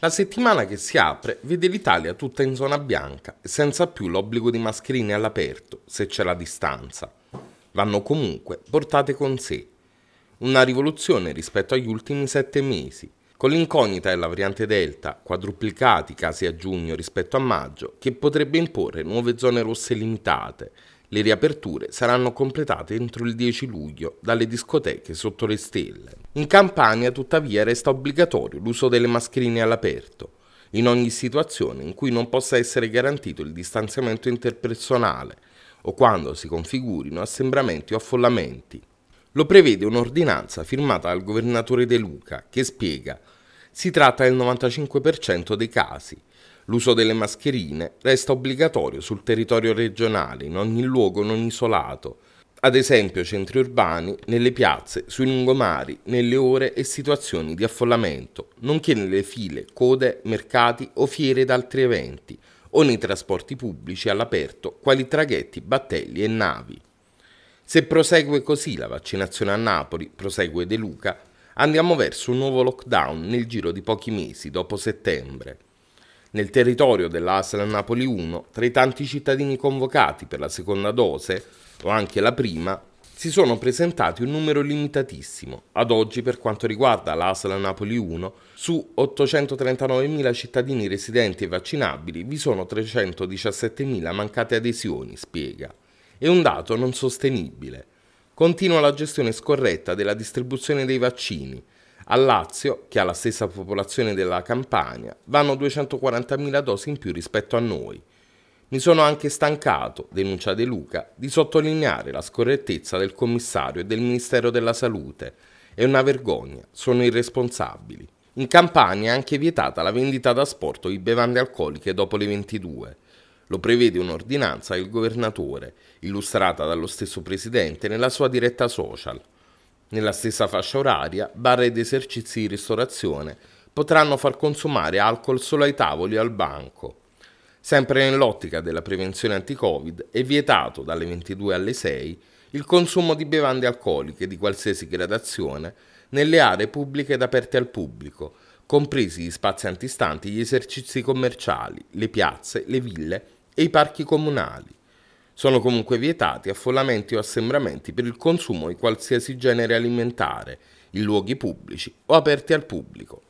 La settimana che si apre vede l'Italia tutta in zona bianca e senza più l'obbligo di mascherine all'aperto, se c'è la distanza. Vanno comunque portate con sé. Una rivoluzione rispetto agli ultimi sette mesi, con l'incognita della variante Delta, quadruplicati i casi a giugno rispetto a maggio, che potrebbe imporre nuove zone rosse limitate, le riaperture saranno completate entro il 10 luglio dalle discoteche sotto le stelle. In Campania tuttavia resta obbligatorio l'uso delle mascherine all'aperto, in ogni situazione in cui non possa essere garantito il distanziamento interpersonale o quando si configurino assembramenti o affollamenti. Lo prevede un'ordinanza firmata dal governatore De Luca che spiega si tratta del 95% dei casi, L'uso delle mascherine resta obbligatorio sul territorio regionale, in ogni luogo non isolato, ad esempio centri urbani, nelle piazze, sui lungomari, nelle ore e situazioni di affollamento, nonché nelle file, code, mercati o fiere ed altri eventi, o nei trasporti pubblici all'aperto, quali traghetti, battelli e navi. Se prosegue così la vaccinazione a Napoli, prosegue De Luca, andiamo verso un nuovo lockdown nel giro di pochi mesi dopo settembre nel territorio dell'ASL Napoli 1, tra i tanti cittadini convocati per la seconda dose o anche la prima, si sono presentati un numero limitatissimo, ad oggi per quanto riguarda l'ASL Napoli 1, su 839.000 cittadini residenti e vaccinabili vi sono 317.000 mancate adesioni, spiega. È un dato non sostenibile. Continua la gestione scorretta della distribuzione dei vaccini, a Lazio, che ha la stessa popolazione della Campania, vanno 240.000 dosi in più rispetto a noi. Mi sono anche stancato, denuncia De Luca, di sottolineare la scorrettezza del commissario e del Ministero della Salute. È una vergogna, sono irresponsabili. In Campania è anche vietata la vendita da sport di bevande alcoliche dopo le 22. Lo prevede un'ordinanza del governatore, illustrata dallo stesso presidente nella sua diretta social. Nella stessa fascia oraria, bar ed esercizi di ristorazione potranno far consumare alcol solo ai tavoli e al banco. Sempre nell'ottica della prevenzione anti-Covid è vietato dalle 22 alle 6 il consumo di bevande alcoliche di qualsiasi gradazione nelle aree pubbliche ed aperte al pubblico, compresi gli spazi antistanti gli esercizi commerciali, le piazze, le ville e i parchi comunali. Sono comunque vietati affollamenti o assembramenti per il consumo di qualsiasi genere alimentare, in luoghi pubblici o aperti al pubblico.